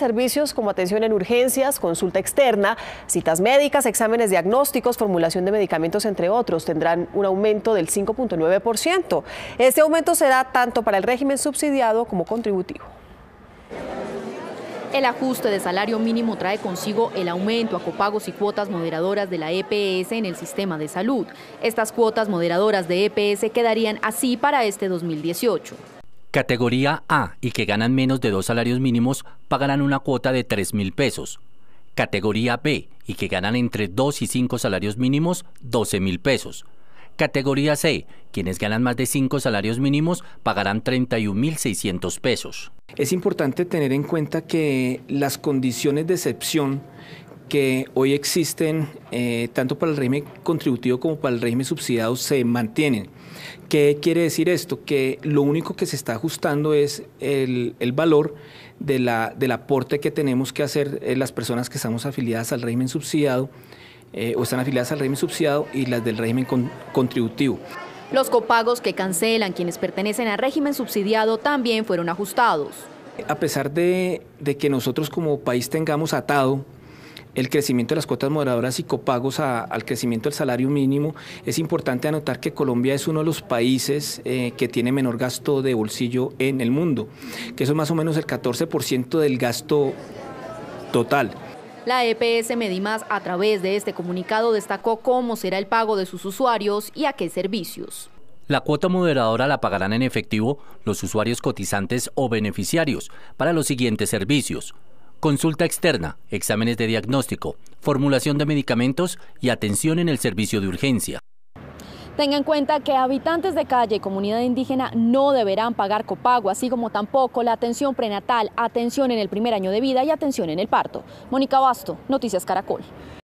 Servicios como atención en urgencias, consulta externa, citas médicas, exámenes diagnósticos, formulación de medicamentos, entre otros, tendrán un aumento del 5.9%. Este aumento será tanto para el régimen subsidiado como contributivo. El ajuste de salario mínimo trae consigo el aumento a copagos y cuotas moderadoras de la EPS en el sistema de salud. Estas cuotas moderadoras de EPS quedarían así para este 2018. Categoría A y que ganan menos de dos salarios mínimos pagarán una cuota de tres mil pesos. Categoría B y que ganan entre 2 y 5 salarios mínimos, 12 mil pesos. Categoría C, quienes ganan más de cinco salarios mínimos pagarán 31.600 pesos. Es importante tener en cuenta que las condiciones de excepción que hoy existen, eh, tanto para el régimen contributivo como para el régimen subsidiado, se mantienen. ¿Qué quiere decir esto? Que lo único que se está ajustando es el, valor de la, del aporte que tenemos que hacer eh, las personas que estamos afiliadas al régimen subsidiado eh, o están afiliadas al régimen subsidiado y las del régimen contributivo. Los copagos que cancelan quienes pertenecen al régimen subsidiado también fueron ajustados. A pesar de, de que nosotros como país tengamos atado el crecimiento de las cuotas moderadoras y copagos al crecimiento del salario mínimo, es importante anotar que Colombia es uno de los países eh, que tiene menor gasto de bolsillo en el mundo, que eso es más o menos el 14% del gasto total. La EPS Medimas a través de este comunicado destacó cómo será el pago de sus usuarios y a qué servicios. La cuota moderadora la pagarán en efectivo los usuarios cotizantes o beneficiarios para los siguientes servicios consulta externa, exámenes de diagnóstico, formulación de medicamentos y atención en el servicio de urgencia. Tenga en cuenta que habitantes de calle y comunidad indígena no deberán pagar copago, así como tampoco la atención prenatal, atención en el primer año de vida y atención en el parto. Mónica Basto, Noticias Caracol.